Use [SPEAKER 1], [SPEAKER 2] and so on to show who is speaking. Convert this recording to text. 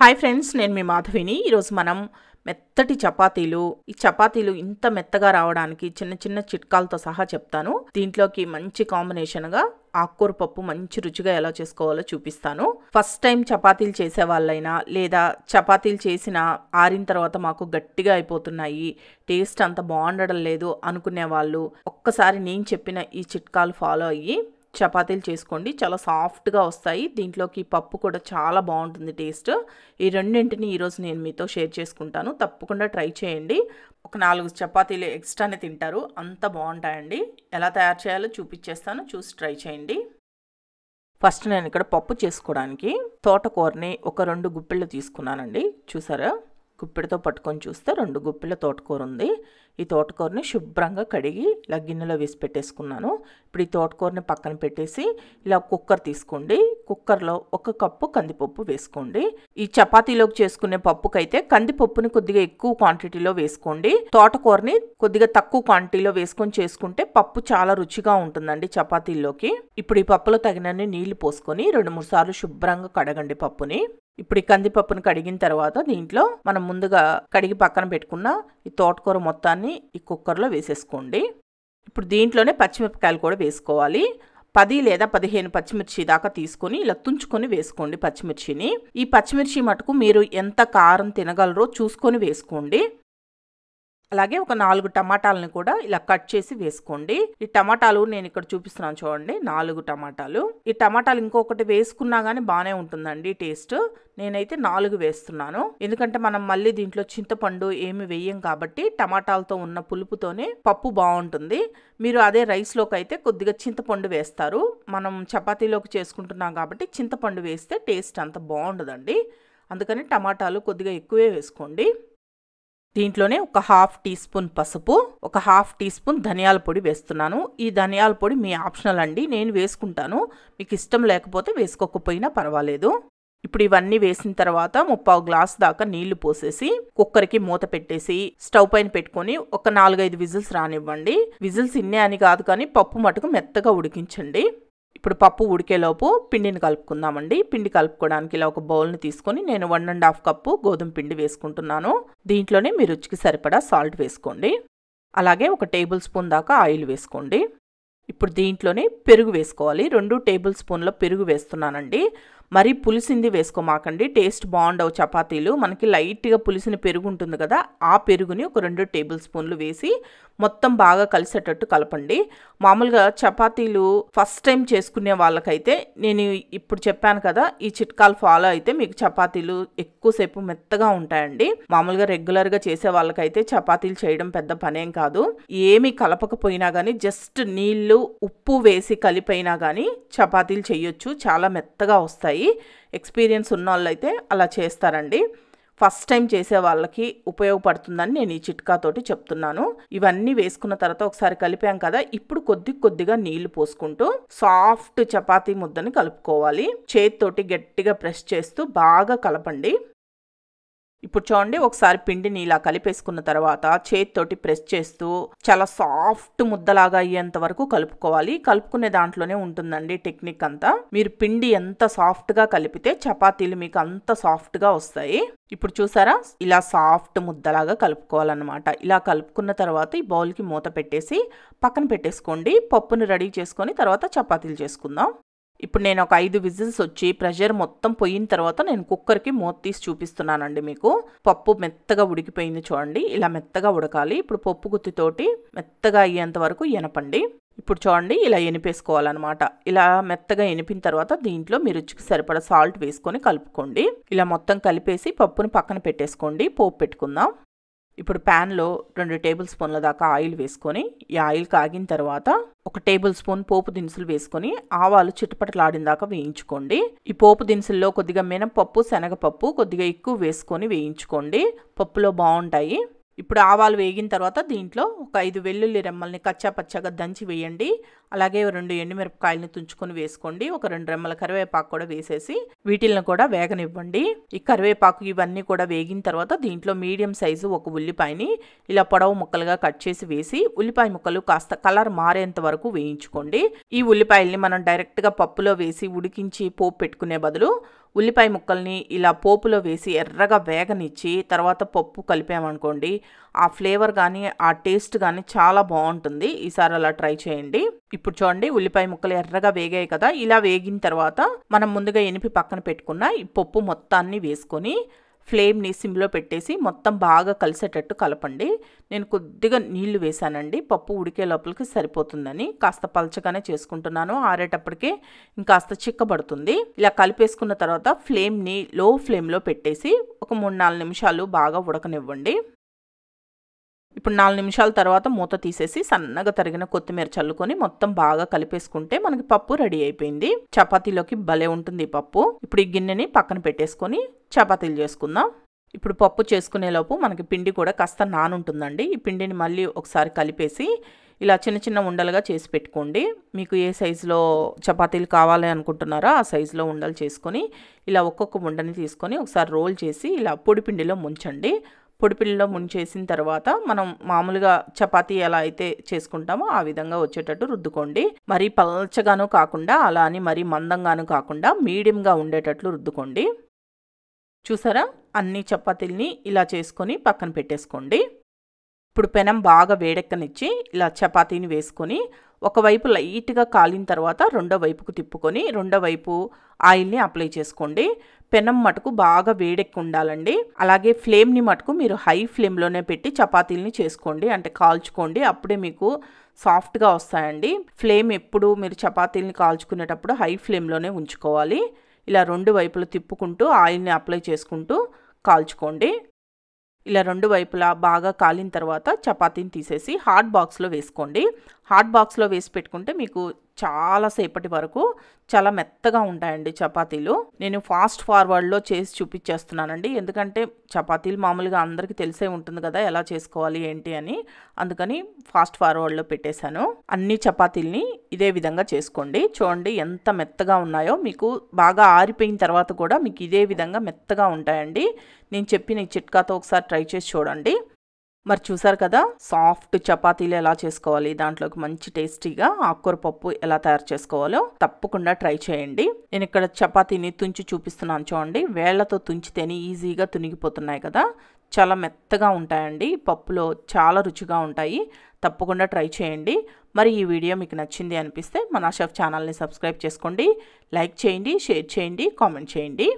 [SPEAKER 1] hi friends నేను మీ మాధవిని ఈరోజు మనం మెత్తటి చపాతీలు ఈ చపాతీలు ఇంత మెత్తగా రావడానికి చిన్న చిన్న చిట్కాలతో సహా చెప్తాను దీంట్లోకి మంచి కాంబినేషన్గా ఆకుకూర పప్పు మంచి రుచిగా ఎలా చేసుకోవాలో చూపిస్తాను ఫస్ట్ టైం చపాతీలు చేసే వాళ్ళైనా లేదా చపాతీలు చేసిన ఆరిన తర్వాత మాకు గట్టిగా అయిపోతున్నాయి టేస్ట్ అంత బాగుండడం లేదు అనుకునే వాళ్ళు ఒక్కసారి నేను చెప్పిన ఈ చిట్కాలు ఫాలో అయ్యి చపాతీలు చేసుకోండి చాలా సాఫ్ట్గా వస్తాయి దీంట్లోకి పప్పు కూడా చాలా బాగుంటుంది టేస్ట్ ఈ రెండింటిని ఈరోజు నేను మీతో షేర్ చేసుకుంటాను తప్పకుండా ట్రై చేయండి ఒక నాలుగు చపాతీలు ఎక్స్ట్రానే తింటారు అంత బాగుంటాయండి ఎలా తయారు చేయాలో చూపించేస్తాను చూసి ట్రై చేయండి ఫస్ట్ నేను ఇక్కడ పప్పు చేసుకోవడానికి తోటకూరని ఒక రెండు గుప్పిళ్ళు తీసుకున్నానండి చూసారా గుప్పెడితో పట్టుకొని చూస్తే రెండు గుప్పెల తోటకూర ఉంది ఈ తోటకూరని శుభ్రంగా కడిగి ఇలా గిన్నెలో వేసి పెట్టేసుకున్నాను ఇప్పుడు ఈ తోటకూరని పక్కన పెట్టేసి ఇలా కుక్కర్ తీసుకోండి కుక్కర్లో ఒక కప్పు కందిపప్పు వేసుకోండి ఈ చపాతీలోకి చేసుకునే పప్పుకైతే కందిపప్పుని కొద్దిగా ఎక్కువ క్వాంటిటీలో వేసుకోండి తోటకూరని కొద్దిగా తక్కువ క్వాంటిటీలో వేసుకొని చేసుకుంటే పప్పు చాలా రుచిగా ఉంటుందండి చపాతీల్లోకి ఇప్పుడు ఈ పప్పులో తగినన్ని నీళ్లు పోసుకొని రెండు మూడు సార్లు శుభ్రంగా కడగండి పప్పుని ఇప్పుడు ఈ కందిపప్పును కడిగిన తర్వాత దీంట్లో మనం ముందుగా కడిగి పక్కన పెట్టుకున్న ఈ తోటకూర మొత్తాన్ని ఈ కుక్కర్లో వేసేసుకోండి ఇప్పుడు దీంట్లోనే పచ్చిమిరపకాయలు కూడా వేసుకోవాలి పది లేదా పదిహేను పచ్చిమిర్చి దాకా తీసుకొని ఇలా తుంచుకొని వేసుకోండి పచ్చిమిర్చిని ఈ పచ్చిమిర్చి మటుకు మీరు ఎంత కారం తినగలరో చూసుకొని వేసుకోండి అలాగే ఒక నాలుగు టమాటాలను కూడా ఇలా కట్ చేసి వేసుకోండి ఈ టమాటాలు నేను ఇక్కడ చూపిస్తున్నాను చూడండి నాలుగు టమాటాలు ఈ టమాటాలు ఇంకొకటి వేసుకున్నా కానీ బాగానే ఉంటుందండి టేస్ట్ నేనైతే నాలుగు వేస్తున్నాను ఎందుకంటే మనం మళ్ళీ దీంట్లో చింతపండు ఏమి వేయం కాబట్టి టమాటాలతో ఉన్న పులుపుతోనే పప్పు బాగుంటుంది మీరు అదే రైస్లోకి అయితే కొద్దిగా చింతపండు వేస్తారు మనం చపాతీలోకి చేసుకుంటున్నాం కాబట్టి చింతపండు వేస్తే టేస్ట్ అంత బాగుండదండి అందుకని టమాటాలు కొద్దిగా ఎక్కువే వేసుకోండి దీంట్లోనే ఒక హాఫ్ టీ స్పూన్ పసుపు ఒక హాఫ్ టీ స్పూన్ ధనియాల పొడి వేస్తున్నాను ఈ ధనియాల పొడి మీ ఆప్షనల్ అండి నేను వేసుకుంటాను మీకు ఇష్టం లేకపోతే వేసుకోకపోయినా పర్వాలేదు ఇప్పుడు ఇవన్నీ వేసిన తర్వాత ముప్పావు గ్లాస్ దాకా నీళ్లు పోసేసి కుక్కర్కి మూత పెట్టేసి స్టవ్ పైన పెట్టుకొని ఒక నాలుగైదు విజిల్స్ రానివ్వండి విజిల్స్ ఇన్నే అని కాదు కానీ పప్పు మటుకు మెత్తగా ఉడికించండి ఇప్పుడు పప్పు ఉడికేలోపు పిండిని కలుపుకుందామండి పిండి కలుపుకోవడానికి ఇలా ఒక బౌల్ని తీసుకొని నేను వన్ అండ్ హాఫ్ కప్పు గోధుమ పిండి వేసుకుంటున్నాను దీంట్లోనే మీ రుచికి సరిపడా సాల్ట్ వేసుకోండి అలాగే ఒక టేబుల్ స్పూన్ దాకా ఆయిల్ వేసుకోండి ఇప్పుడు దీంట్లోనే పెరుగు వేసుకోవాలి రెండు టేబుల్ స్పూన్ల పెరుగు వేస్తున్నానండి మరి పులిసింది వేసుకోమాకండి టేస్ట్ బాగుండవు చపాతీలు మనకి లైట్గా పులిసిన పెరుగు ఉంటుంది కదా ఆ పెరుగుని ఒక రెండు టేబుల్ స్పూన్లు వేసి మొత్తం బాగా కలిసేటట్టు కలపండి మామూలుగా చపాతీలు ఫస్ట్ టైం చేసుకునే వాళ్ళకైతే నేను ఇప్పుడు చెప్పాను కదా ఈ చిట్కాలు ఫాలో అయితే మీకు చపాతీలు ఎక్కువసేపు మెత్తగా ఉంటాయండి మామూలుగా రెగ్యులర్గా చేసే వాళ్ళకైతే చపాతీలు చేయడం పెద్ద పనేం కాదు ఏమీ కలపకపోయినా కానీ జస్ట్ నీళ్లు ఉప్పు వేసి కలిపైనా కానీ చపాతీలు చేయొచ్చు చాలా మెత్తగా వస్తాయి ఉంటాయి ఎక్స్పీరియన్స్ ఉన్న వాళ్ళైతే అలా చేస్తారండి ఫస్ట్ టైం చేసే వాళ్ళకి ఉపయోగపడుతుందని నేను ఈ చిట్కాతోటి చెప్తున్నాను ఇవన్నీ వేసుకున్న తర్వాత ఒకసారి కలిపాం కదా ఇప్పుడు కొద్ది కొద్దిగా నీళ్లు పోసుకుంటూ సాఫ్ట్ చపాతీ ముద్దని కలుపుకోవాలి చేతితోటి గట్టిగా ప్రెస్ చేస్తూ బాగా కలపండి ఇప్పుడు చూడండి ఒకసారి పిండిని ఇలా కలిపేసుకున్న తర్వాత చేతితోటి ప్రెస్ చేస్తూ చాలా సాఫ్ట్ ముద్దలాగా అయ్యేంత వరకు కలుపుకోవాలి కలుపుకునే దాంట్లోనే ఉంటుందండి టెక్నిక్ అంతా మీరు పిండి ఎంత సాఫ్ట్గా కలిపితే చపాతీలు మీకు అంత సాఫ్ట్గా వస్తాయి ఇప్పుడు చూసారా ఇలా సాఫ్ట్ ముద్దలాగా కలుపుకోవాలన్నమాట ఇలా కలుపుకున్న తర్వాత ఈ బౌల్కి మూత పెట్టేసి పక్కన పెట్టేసుకోండి పప్పును రెడీ చేసుకొని తర్వాత చపాతీలు చేసుకుందాం ఇప్పుడు నేను ఒక ఐదు విజిల్స్ వచ్చి ప్రెషర్ మొత్తం పోయిన తర్వాత నేను కుక్కర్కి మూత తీసి చూపిస్తున్నానండి మీకు పప్పు మెత్తగా ఉడికిపోయింది చూడండి ఇలా మెత్తగా ఉడకాలి ఇప్పుడు పప్పు గుత్తితోటి మెత్తగా అయ్యేంత వరకు ఎనపండి ఇప్పుడు చూడండి ఇలా ఎనిపేసుకోవాలన్నమాట ఇలా మెత్తగా ఎనిపిన తర్వాత దీంట్లో మీ రుచికి సరిపడా సాల్ట్ వేసుకొని కలుపుకోండి ఇలా మొత్తం కలిపేసి పప్పును పక్కన పెట్టేసుకోండి పోపు పెట్టుకుందాం ఇప్పుడు ప్యాన్లో రెండు టేబుల్ స్పూన్ల దాకా ఆయిల్ వేసుకొని ఈ ఆయిల్ కాగిన తర్వాత ఒక టేబుల్ స్పూన్ పోపు దినుసులు వేసుకొని ఆవాలు చిటపటలాడిన దాకా వేయించుకోండి ఈ పోపు దినుసుల్లో కొద్దిగా మినపప్పు శనగపప్పు కొద్దిగా ఎక్కువ వేసుకొని వేయించుకోండి పప్పులో బాగుంటాయి ఇప్పుడు ఆవాలు వేగిన తర్వాత దీంట్లో ఒక ఐదు వెల్లుల్లి రెమ్మల్ని కచ్చాపచ్చాగా దంచి వేయండి అలాగే రెండు ఎండుమిరపకాయలను తుంచుకొని వేసుకోండి ఒక రెండు రెమ్మల కరివేపాకు కూడా వేసేసి వీటిల్ని కూడా వేగనివ్వండి ఈ కరివేపాకు ఇవన్నీ కూడా వేగిన తర్వాత దీంట్లో మీడియం సైజు ఒక ఉల్లిపాయని ఇలా పొడవు ముక్కలుగా కట్ చేసి వేసి ఉల్లిపాయ ముక్కలు కాస్త కలర్ మారేంత వరకు వేయించుకోండి ఈ ఉల్లిపాయల్ని మనం డైరెక్ట్గా పప్పులో వేసి ఉడికించి పోపు పెట్టుకునే బదులు ఉల్లిపాయ ముక్కల్ని ఇలా పోపులో వేసి ఎర్రగా వేగనిచ్చి తర్వాత పప్పు కలిపామనుకోండి ఆ ఫ్లేవర్ కానీ ఆ టేస్ట్ కానీ చాలా బాగుంటుంది ఈసారి అలా ట్రై చేయండి ఇప్పుడు చూడండి ఉల్లిపాయ ముక్కలు ఎర్రగా వేగాయి కదా ఇలా వేగిన తర్వాత మనం ముందుగా ఎనిపి పక్కన పెట్టుకున్న ఈ పప్పు మొత్తాన్ని వేసుకొని ఫ్లేమ్ని సిమ్లో పెట్టేసి మొత్తం బాగా కలిసేటట్టు కలపండి నేను కొద్దిగా నీళ్లు వేశానండి పప్పు ఉడికే లోపలికి సరిపోతుందని కాస్త పలచగానే చేసుకుంటున్నాను ఆరేటప్పటికే ఇంకాస్త చిక్కబడుతుంది ఇలా కలిపేసుకున్న తర్వాత ఫ్లేమ్ని లో ఫ్లేమ్లో పెట్టేసి ఒక మూడు నాలుగు నిమిషాలు బాగా ఉడకనివ్వండి ఇప్పుడు నాలుగు నిమిషాల తర్వాత మూత తీసేసి సన్నగా తరిగిన కొత్తిమీర చల్లుకొని మొత్తం బాగా కలిపేసుకుంటే మనకి పప్పు రెడీ అయిపోయింది చపాతీలోకి భలే ఉంటుంది పప్పు ఇప్పుడు ఈ గిన్నెని పక్కన పెట్టేసుకొని చపాతీలు చేసుకుందాం ఇప్పుడు పప్పు చేసుకునేలోపు మనకి పిండి కూడా కాస్త నానుంటుందండి ఈ పిండిని మళ్ళీ ఒకసారి కలిపేసి ఇలా చిన్న చిన్న ఉండలుగా చేసి పెట్టుకోండి మీకు ఏ సైజులో చపాతీలు కావాలి అనుకుంటున్నారో ఆ సైజులో ఉండలు చేసుకొని ఇలా ఒక్కొక్క ఉండని తీసుకొని ఒకసారి రోల్ చేసి ఇలా పొడి పిండిలో ముంచండి పొడిపిల్లలో ముంచేసిన తర్వాత మనం మామూలుగా చపాతీ ఎలా అయితే చేసుకుంటామో ఆ విధంగా వచ్చేటట్టు రుద్దుకోండి మరీ పల్చగాను కాకుండా అలా అని మరీ మందంగాను కాకుండా మీడియంగా ఉండేటట్లు రుద్దుకోండి చూసారా అన్ని చపాతీల్ని ఇలా చేసుకొని పక్కన పెట్టేసుకోండి ఇప్పుడు పెనం బాగా వేడెక్కనిచ్చి ఇలా చపాతీని వేసుకొని ఒకవైపు లైట్గా కాలిన తర్వాత రెండో వైపుకు తిప్పుకొని రెండో వైపు ఆయిల్ని అప్లై చేసుకోండి పెనం మటుకు బాగా వేడెక్కి ఉండాలండి అలాగే ఫ్లేమ్ని మటుకు మీరు హై ఫ్లేమ్లోనే పెట్టి చపాతీలని చేసుకోండి అంటే కాల్చుకోండి అప్పుడే మీకు సాఫ్ట్గా వస్తాయండి ఫ్లేమ్ ఎప్పుడు మీరు చపాతీలని కాల్చుకునేటప్పుడు హై ఫ్లేమ్లోనే ఉంచుకోవాలి ఇలా రెండు వైపులు తిప్పుకుంటూ ఆయిల్ని అప్లై చేసుకుంటూ కాల్చుకోండి ఇలా రెండు వైపులా బాగా కాలిన తర్వాత చపాతీని తీసేసి హాట్ బాక్స్లో వేసుకోండి హాట్ బాక్స్లో వేసి పెట్టుకుంటే మీకు చాలాసేపటి వరకు చాలా మెత్తగా ఉంటాయండి చపాతీలు నేను ఫాస్ట్ ఫార్వర్డ్లో చేసి చూపించేస్తున్నానండి ఎందుకంటే చపాతీలు మామూలుగా అందరికీ తెలిసే ఉంటుంది కదా ఎలా చేసుకోవాలి ఏంటి అని అందుకని ఫాస్ట్ ఫార్వర్డ్లో పెట్టేశాను అన్ని చపాతీల్ని ఇదే విధంగా చేసుకోండి చూడండి ఎంత మెత్తగా ఉన్నాయో మీకు బాగా ఆరిపోయిన తర్వాత కూడా మీకు ఇదే విధంగా మెత్తగా ఉంటాయండి నేను చెప్పిన ఈ చిట్కాతో ఒకసారి ట్రై చేసి చూడండి మరి చూసారు కదా సాఫ్ట్ చపాతీలు ఎలా చేసుకోవాలి దాంట్లోకి మంచి టేస్టీగా ఆకుకూర పప్పు ఎలా తయారు చేసుకోవాలో తప్పకుండా ట్రై చేయండి నేను ఇక్కడ చపాతీని తుంచి చూపిస్తున్నాను చూడండి వేళ్లతో తుంచితేనే ఈజీగా తునిగిపోతున్నాయి కదా చాలా మెత్తగా ఉంటాయండి పప్పులో చాలా రుచిగా ఉంటాయి తప్పకుండా ట్రై చేయండి మరి ఈ వీడియో మీకు నచ్చింది అనిపిస్తే మన షెఫ్ ఛానల్ని సబ్స్క్రైబ్ చేసుకోండి లైక్ చేయండి షేర్ చేయండి కామెంట్ చేయండి